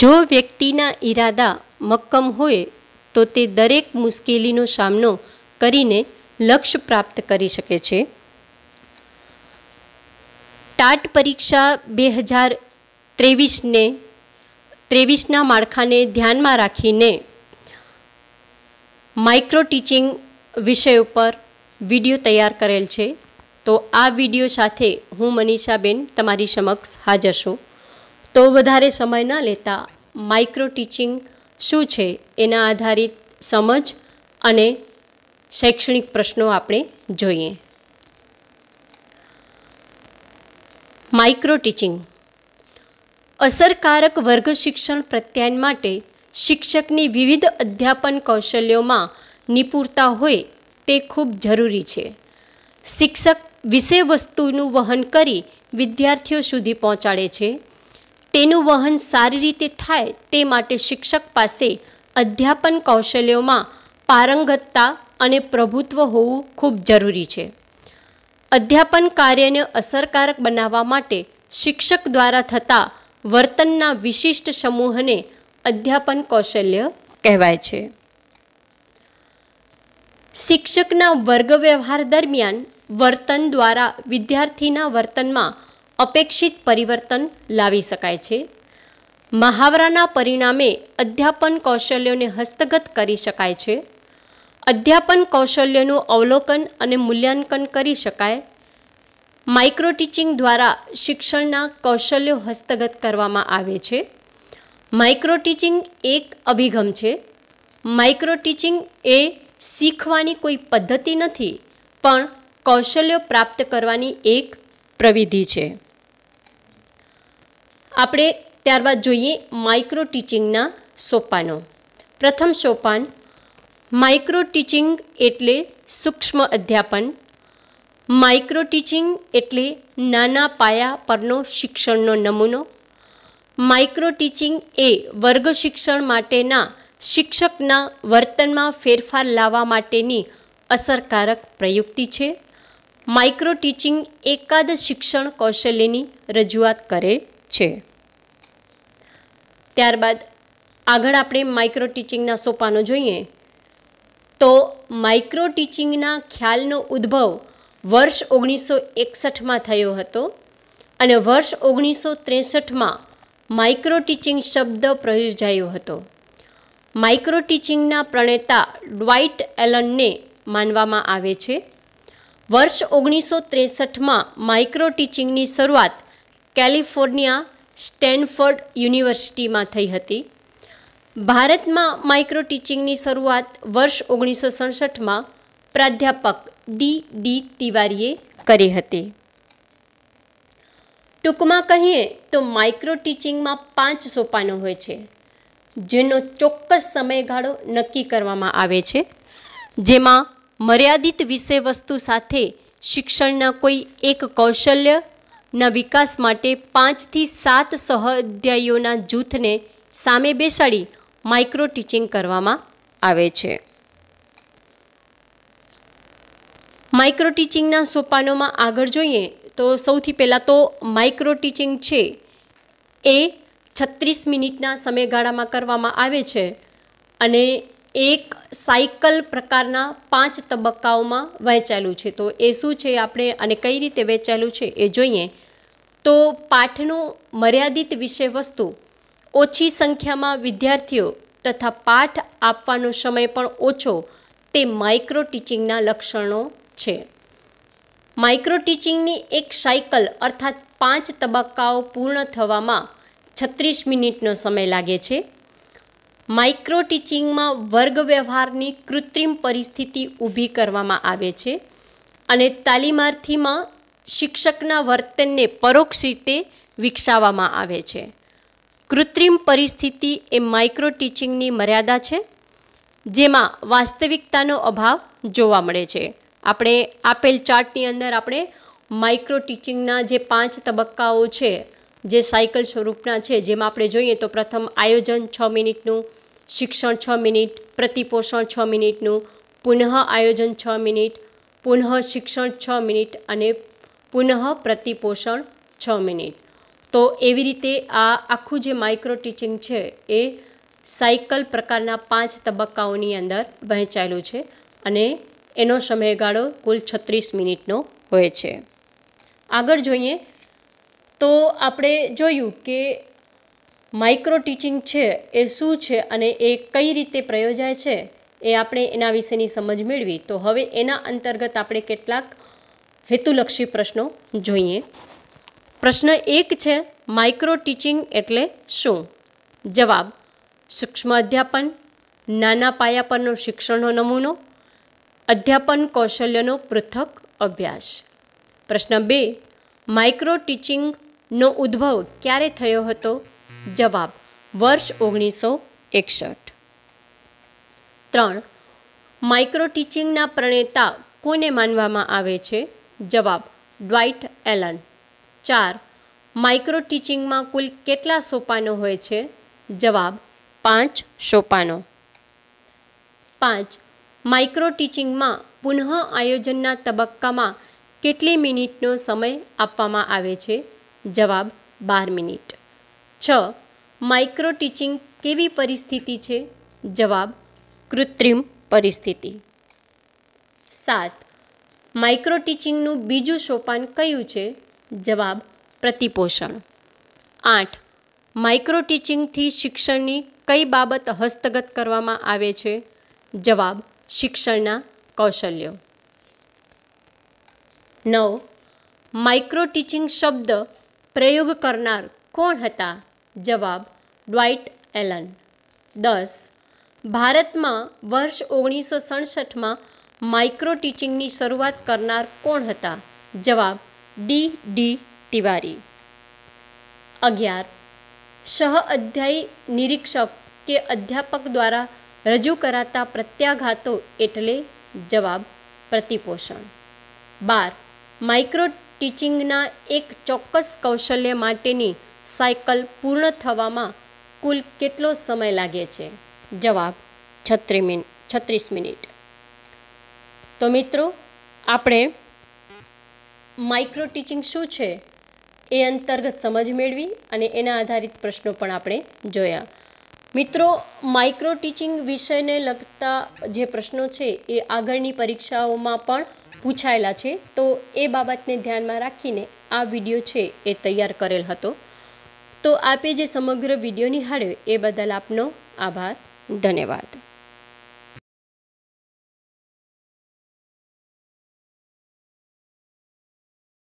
જો વ્યક્તિના ઈરાદા મક્કમ હોય તો તે દરેક મુશ્કેલીનો સામનો કરીને લક્ષ્ય પ્રાપ્ત કરી શકે છે ટાટ પરીક્ષા બે હજાર ત્રેવીસને ત્રેવીસના માળખાને ધ્યાનમાં રાખીને માઇક્રો ટીચિંગ વિષય ઉપર વિડીયો તૈયાર કરેલ છે તો આ વિડીયો સાથે હું મનીષાબેન તમારી સમક્ષ હાજર છું તો વધારે સમય ન લેતા માઇક્રો ટીચિંગ શું છે એના આધારિત સમજ અને શૈક્ષણિક પ્રશ્નો આપણે જોઈએ માઇક્રો ટીચિંગ અસરકારક વર્ગ શિક્ષણ પ્રત્યાયન માટે શિક્ષકની વિવિધ અધ્યાપન કૌશલ્યોમાં નિપુણતા હોય તે ખૂબ જરૂરી છે શિક્ષક વિષય વસ્તુનું વહન કરી વિદ્યાર્થીઓ સુધી પહોંચાડે છે તેનું વહન સારી રીતે થાય તે માટે શિક્ષક પાસે અધ્યાપન કૌશલ્યોમાં પારંગતતા અને પ્રભુત્વ હોવું ખૂબ જરૂરી છે અધ્યાપન કાર્યને અસરકારક બનાવવા માટે શિક્ષક દ્વારા થતા વર્તનના વિશિષ્ટ સમૂહને અધ્યાપન કૌશલ્ય કહેવાય છે શિક્ષકના વર્ગ વ્યવહાર દરમિયાન વર્તન દ્વારા વિદ્યાર્થીના વર્તનમાં અપેક્ષિત પરિવર્તન લાવી શકાય છે મહાવરાના પરિણામે અધ્યાપન કૌશલ્યોને હસ્તગત કરી શકાય છે અધ્યાપન કૌશલ્યનું અવલોકન અને મૂલ્યાંકન કરી શકાય માઇક્રો ટીચિંગ દ્વારા શિક્ષણના કૌશલ્યો હસ્તગત કરવામાં આવે છે માઇક્રો ટીચિંગ એક અભિગમ છે માઇક્રો ટીચિંગ એ શીખવાની કોઈ પદ્ધતિ નથી પણ કૌશલ્યો પ્રાપ્ત કરવાની એક પ્રવિધિ છે આપણે ત્યારબાદ જોઈએ માઇક્રો ટીચિંગના સોપાનો પ્રથમ સોપાન માઇક્રો ટીચિંગ એટલે સૂક્ષ્મ અધ્યાપન માઇક્રો ટીચિંગ એટલે નાના પાયા પરનો શિક્ષણનો નમૂનો માઇક્રો ટીચિંગ એ વર્ગ શિક્ષણ માટેના શિક્ષકના વર્તનમાં ફેરફાર લાવવા માટેની અસરકારક પ્રયુક્તિ છે માઇક્રો ટીચિંગ એકાદ શિક્ષણ કૌશલ્યની રજૂઆત કરે છે ત્યારબાદ આગળ આપણે માઇક્રો ટીચિંગના સોપાનો જોઈએ તો માઇક્રો ટીચિંગના ખ્યાલનો ઉદ્ભવ વર્ષ ઓગણીસો એકસઠમાં થયો હતો અને વર્ષ ઓગણીસો ત્રેસઠમાં માઇક્રો ટીચિંગ શબ્દ પ્રયોજાયો હતો માઇક્રો ટીચિંગના પ્રણેતા ડ્વાઇટ એલનને માનવામાં આવે છે વર્ષ ઓગણીસો ત્રેસઠમાં માઇક્રો ટીચિંગની શરૂઆત કેલિફોર્નિયા સ્ટેનફોર્ડ યુનિવર્સિટીમાં થઈ હતી ભારતમાં માઇક્રો ટીચિંગની શરૂઆત વર્ષ ઓગણીસો સડસઠમાં પ્રાધ્યાપક ડી ડી તિવારીએ કરી હતી ટૂંકમાં કહીએ તો માઇક્રો ટીચિંગમાં પાંચ સોપાનો હોય છે જેનો ચોક્કસ સમયગાળો નક્કી કરવામાં આવે છે જેમાં મર્યાદિત વિષય વસ્તુ સાથે શિક્ષણના કોઈ એક કૌશલ્ય ના વિકાસ માટે પાંચથી સાત સહાધ્યાયીઓના જૂથને સામે બેસાડી માઇક્રો ટીચિંગ કરવામાં આવે છે માઇક્રો ટીચિંગના સોપાનોમાં આગળ જોઈએ તો સૌથી પહેલાં તો માઇક્રો ટીચિંગ છે એ છત્રીસ મિનિટના સમયગાળામાં કરવામાં આવે છે અને એક સાયકલ પ્રકારના પાંચ તબક્કાઓમાં વહેંચેલું છે તો એ શું છે આપણે અને કઈ રીતે વહેંચેલું છે એ જોઈએ તો પાઠનું મર્યાદિત વિષય વસ્તુ ઓછી સંખ્યામાં વિદ્યાર્થીઓ તથા પાઠ આપવાનો સમય પણ ઓછો તે માઇક્રો ટીચિંગના લક્ષણો છે માઇક્રો ટીચિંગની એક સાયકલ અર્થાત પાંચ તબક્કાઓ પૂર્ણ થવામાં છત્રીસ મિનિટનો સમય લાગે છે માઇક્રો ટીચિંગમાં વર્ગ વ્યવહારની કૃત્રિમ પરિસ્થિતિ ઊભી કરવામાં આવે છે અને તાલીમાર્થીમાં શિક્ષકના વર્તનને પરોક્ષ રીતે વિકસાવવામાં આવે છે કૃત્રિમ પરિસ્થિતિ એ માઇક્રો ટીચિંગની મર્યાદા છે જેમાં વાસ્તવિકતાનો અભાવ જોવા મળે છે આપણે આપેલ ચાર્ટની અંદર આપણે માઇક્રો ટીચિંગના જે પાંચ તબક્કાઓ છે જે સાયકલ સ્વરૂપના છે જેમાં આપણે જોઈએ તો પ્રથમ આયોજન છ મિનિટનું શિક્ષણ છ મિનિટ પ્રતિપોષણ છ મિનિટનું પુનઃ આયોજન છ મિનિટ પુનઃ શિક્ષણ છ મિનિટ અને પુનઃ પ્રતિપોષણ છ મિનિટ તો એવી રીતે આ આખું જે માઇક્રો ટીચિંગ છે એ સાયકલ પ્રકારના પાંચ તબક્કાઓની અંદર વહેંચાયેલું છે અને એનો સમયગાળો કુલ છત્રીસ મિનિટનો હોય છે આગળ જોઈએ તો આપણે જોયું કે માઇક્રો ટીચિંગ છે એ શું છે અને એ કઈ રીતે પ્રયોજાય છે એ આપણે એના વિશેની સમજ મેળવી તો હવે એના અંતર્ગત આપણે કેટલાક હેતુલક્ષી પ્રશ્નો જોઈએ પ્રશ્ન એક છે માઇક્રો ટીચિંગ એટલે શું જવાબ સૂક્ષ્મ અધ્યાપન નાના પાયા પરનો શિક્ષણનો નમૂનો અધ્યાપન કૌશલ્યનો પૃથક અભ્યાસ પ્રશ્ન બે માઇક્રો ટીચિંગ નો ઉદ્ભવ ક્યારે થયો હતો જવાબ વર્ષ ઓગણીસો એકસઠ ત્રણ માઇક્રો ટીચિંગના પ્રણેતા કોને માનવામાં આવે છે જવાબ ડ્વાઇટ એલન ચાર માઇક્રો ટીચિંગમાં કુલ કેટલા સોપાનો હોય છે જવાબ પાંચ સોપાનો પાંચ માઇક્રો ટીચિંગમાં પુનઃ આયોજનના તબક્કામાં કેટલી મિનિટનો સમય આપવામાં આવે છે જવાબ બાર મિનિટ છ માઇક્રો ટીચિંગ કેવી પરિસ્થિતિ છે જવાબ કૃત્રિમ પરિસ્થિતિ સાત માઇક્રો ટીચિંગનું બીજું સોપાન કયું છે જવાબ પ્રતિપોષણ આઠ માઇક્રો ટીચિંગથી શિક્ષણની કઈ બાબત હસ્તગત કરવામાં આવે છે જવાબ શિક્ષણના કૌશલ્યો નવ માઇક્રો ટીચિંગ શબ્દ પ્રયોગ કરનાર કોણ હતા જવાબ ડ્વાઇટ એલન દસ ભારતમાં વર્ષ ઓગણીસો સડસઠમાં માઇક્રો ટીચિંગની શરૂઆત કરનાર કોણ હતા જવાબ ડી ડી તિવારી અગિયાર સહ અધ્યાયી નિરીક્ષક કે અધ્યાપક દ્વારા રજૂ કરાતા પ્રત્યાઘાતો એટલે જવાબ પ્રતિપોષણ બાર માઇક્રો સ્ટિચિંગના એક ચોક્કસ કૌશલ્ય માટેની સાયકલ પૂર્ણ થવામાં કુલ કેટલો સમય લાગે છે જવાબ છત્રી મિન છત્રીસ મિનિટ તો મિત્રો આપણે માઇક્રો ટીચિંગ શું છે એ અંતર્ગત સમજ મેળવી અને એના આધારિત પ્રશ્નો પણ આપણે જોયા મિત્રો માઇક્રો ટીચિંગ વિષયને લગતા જે પ્રશ્નો છે એ આગળની પરીક્ષાઓમાં પણ પૂછાયેલા છે તો એ બાબતને ધ્યાનમાં રાખીને આ વિડીયો છે એ તૈયાર કરેલ હતો તો આપે જે સમગ્ર વિડીયો નિહાળ્યો એ બદલ આપનો આભાર ધન્યવાદ